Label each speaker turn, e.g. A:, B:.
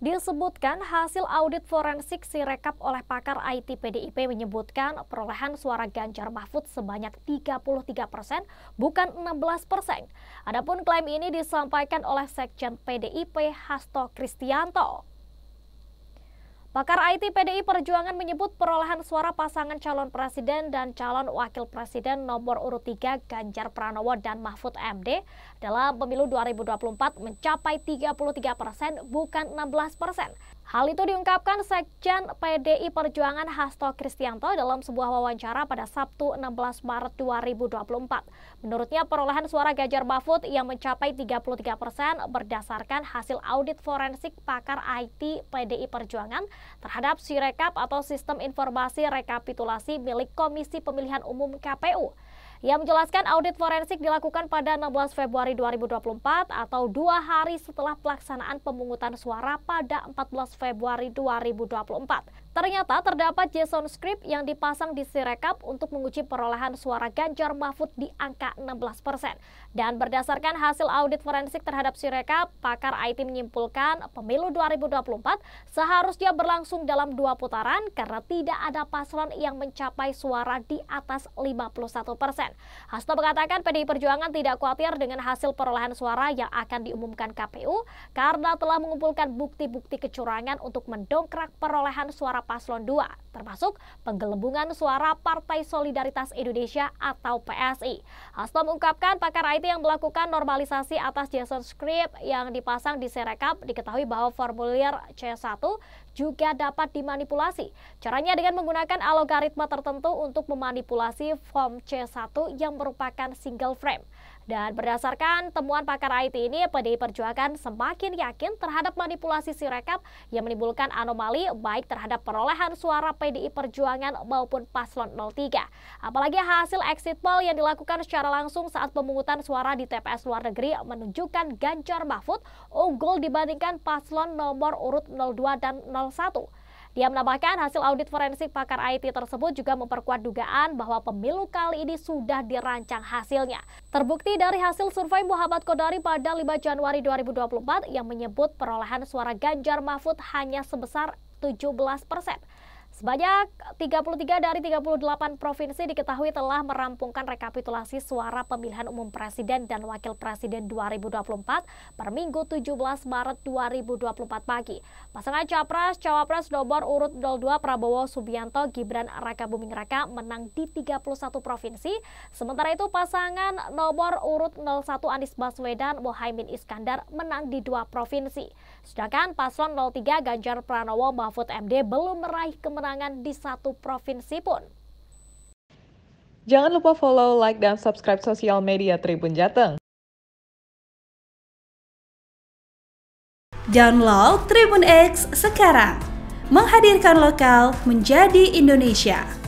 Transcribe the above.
A: Disebutkan hasil audit forensik Sirekap oleh pakar IT PDIP menyebutkan perolehan suara Ganjar Mahfud sebanyak 33 persen, bukan 16 persen. Adapun klaim ini disampaikan oleh Sekjen PDIP Hasto Kristianto. Pakar IT PDI Perjuangan menyebut perolehan suara pasangan calon presiden dan calon wakil presiden nomor urut 3 Ganjar Pranowo dan Mahfud MD dalam pemilu 2024 mencapai 33 persen bukan 16 persen. Hal itu diungkapkan Sekjen PDI Perjuangan Hasto Kristianto dalam sebuah wawancara pada Sabtu 16 Maret 2024. Menurutnya perolehan suara Ganjar Mahfud yang mencapai 33 persen berdasarkan hasil audit forensik pakar IT PDI Perjuangan terhadap Sirekap atau Sistem Informasi Rekapitulasi milik Komisi Pemilihan Umum KPU. Ia menjelaskan audit forensik dilakukan pada 16 Februari 2024 atau dua hari setelah pelaksanaan pemungutan suara pada 14 Februari 2024. Ternyata terdapat JSON script yang dipasang di Sirekap untuk menguji perolehan suara Ganjar Mahfud di angka 16 persen. Dan berdasarkan hasil audit forensik terhadap Sirekap, pakar IT menyimpulkan pemilu 2024 seharusnya berlangsung dalam dua putaran karena tidak ada paslon yang mencapai suara di atas 51 Hasto mengatakan PDI Perjuangan tidak khawatir dengan hasil perolehan suara yang akan diumumkan KPU karena telah mengumpulkan bukti-bukti kecurangan untuk mendongkrak perolehan suara suara paslon 2, termasuk penggelembungan suara Partai Solidaritas Indonesia atau PSI. Hasto mengungkapkan pakar IT yang melakukan normalisasi atas JSON script yang dipasang di Serekap diketahui bahwa formulir C1 juga dapat dimanipulasi. Caranya dengan menggunakan algoritma tertentu untuk memanipulasi form C1 yang merupakan single frame. Dan berdasarkan temuan pakar IT ini, PDI Perjuangan semakin yakin terhadap manipulasi sirekap yang menimbulkan anomali baik terhadap perolehan suara PDI Perjuangan maupun Paslon 03. Apalagi hasil exit poll yang dilakukan secara langsung saat pemungutan suara di TPS luar negeri menunjukkan Ganjar Mahfud unggul dibandingkan paslon nomor urut 02 dan 01. Dia menambahkan hasil audit forensik pakar IT tersebut juga memperkuat dugaan bahwa pemilu kali ini sudah dirancang hasilnya. Terbukti dari hasil survei Muhammad Kodari pada 5 Januari 2024 yang menyebut perolehan suara Ganjar Mahfud hanya sebesar 17 persen. Sebanyak 33 dari 38 provinsi diketahui telah merampungkan rekapitulasi suara pemilihan umum presiden dan wakil presiden 2024 per minggu 17 Maret 2024 pagi. Pasangan Capres Cawapres nomor urut 02 Prabowo Subianto Gibran Raka Buming Raka menang di 31 provinsi. Sementara itu pasangan nomor urut 01 Anies Baswedan Mohaimin Iskandar menang di dua provinsi. Sedangkan paslon 03 Ganjar Pranowo Mahfud MD belum meraih kemenangan pangan di satu provinsi pun. Jangan lupa follow, like, dan subscribe sosial media Tribun Jateng. Download Tribun X sekarang. Menghadirkan lokal menjadi Indonesia.